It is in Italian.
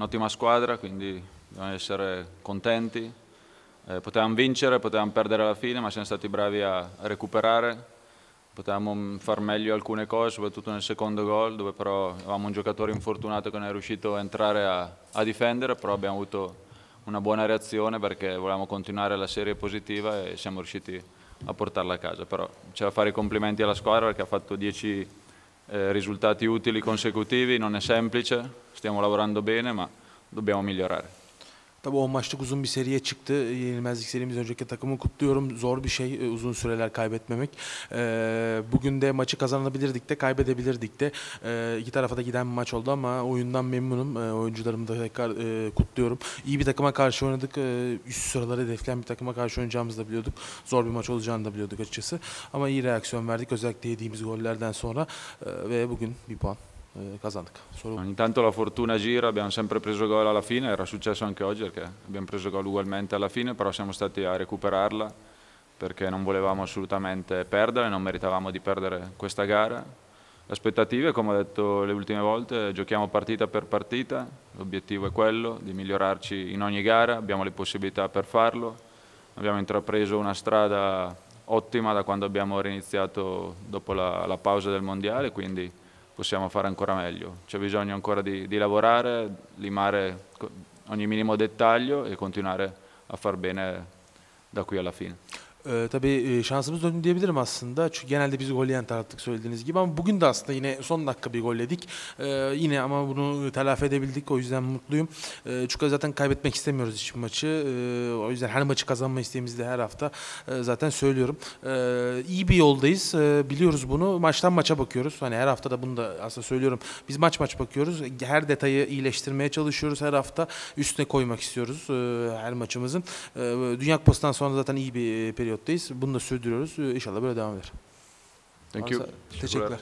un'ottima squadra, quindi dobbiamo essere contenti. Eh, potevamo vincere, potevamo perdere alla fine, ma siamo stati bravi a, recuperare. Potevamo mm, far meglio alcune cose, soprattutto nel secondo gol, dove però avevamo un giocatore infortunato che non è riuscito a entrare a, a difendere, però abbiamo avuto una buona reazione perché volevamo continuare la serie positiva e siamo riusciti a portarla a casa. Però c'è da fare i complimenti alla squadra perché ha fatto 10 eh, risultati utili consecutivi non è semplice, stiamo lavorando bene ma dobbiamo migliorare. Tabii 10 maçlık uzun bir seriye çıktı. Yenilmezlik serimiz önceki takımı kutluyorum. Zor bir şey e, uzun süreler kaybetmemek. E, bugün de maçı kazanabilirdik de kaybedebilirdik de. E, iki tarafa da giden bir maç oldu ama oyundan memnunum. Oyuncularımı da tekrar kutluyorum. İyi bir takıma karşı oynadık. Üst sıraları hedefleyen bir takıma karşı oynayacağımızı da biliyorduk. Zor bir maç olacağını da biliyorduk açıkçası. Ama iyi reaksiyon verdik. Özellikle yediğimiz gollerden sonra ve bugün bir puan. eh, Solo... Ogni tanto la fortuna gira, abbiamo sempre preso gol alla fine, era successo anche oggi perché abbiamo preso gol ugualmente alla fine, però siamo stati a recuperarla perché non volevamo assolutamente perdere, non meritavamo di perdere questa gara. Le aspettative, come ho detto le ultime volte, giochiamo partita per partita, l'obiettivo è quello di migliorarci in ogni gara, abbiamo le possibilità per farlo, abbiamo intrapreso una strada ottima da quando abbiamo riniziato dopo la, la pausa del Mondiale, quindi possiamo fare ancora meglio. C'è bisogno ancora di, di lavorare, limare ogni minimo dettaglio e continuare a far bene da qui alla fine. Ee, tabii e, şansımız döndü diyebilirim aslında. Çünkü genelde biz gol yiyen taraftık söylediğiniz gibi ama bugün de aslında yine son dakika bir golledik. Ee, yine ama bunu telafi edebildik. O yüzden mutluyum. Ee, çünkü zaten kaybetmek istemiyoruz hiçbir maçı. Ee, o yüzden her maçı kazanma isteğimiz de her hafta ee, zaten söylüyorum. Ee, iyi bir yoldayız. Ee, biliyoruz bunu. Maçtan maça bakıyoruz. Hani her hafta da bunu da aslında söylüyorum. Biz maç maç bakıyoruz. Her detayı iyileştirmeye çalışıyoruz her hafta. Üstüne koymak istiyoruz ee, her maçımızın. Ee, Dünya Kupası'ndan sonra zaten iyi bir e, periyot periyottayız. Bunu da sürdürüyoruz. Ee, inşallah böyle devam eder. Thank you. Teşekkürler.